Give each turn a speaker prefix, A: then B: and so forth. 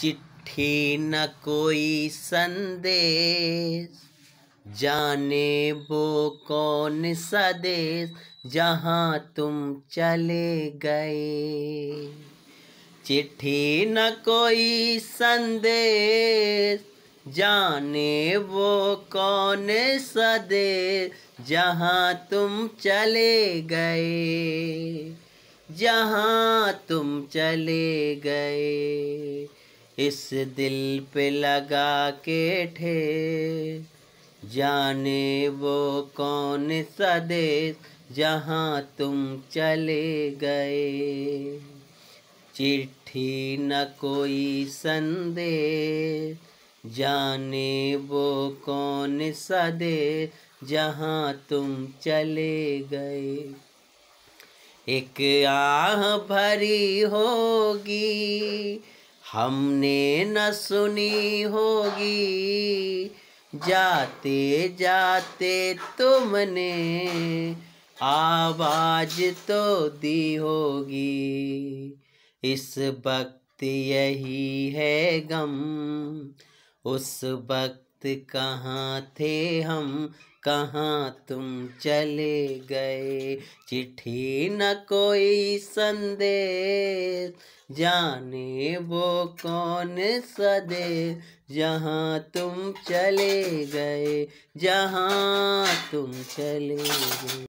A: चिट्ठी न कोई संदेश जाने वो कौन सदेश जहाँ तुम चले गए चिट्ठी न कोई संदेश जाने वो कौन सदेश जहाँ तुम चले गए जहाँ तुम चले गए इस दिल पे लगा के ठे जाने वो कौन सा देश जहाँ तुम चले गए चिट्ठी न कोई संदेश जाने वो कौन सा देश जहाँ तुम चले गए एक आह भरी होगी हमने न सुनी होगी जाते जाते तुमने आवाज तो दी होगी इस वक्त यही है गम उस वक्त कहाँ थे हम कहाँ तुम चले गए चिट्ठी न कोई संदेश जाने वो कौन सदे जहाँ तुम चले गए जहाँ तुम चले गए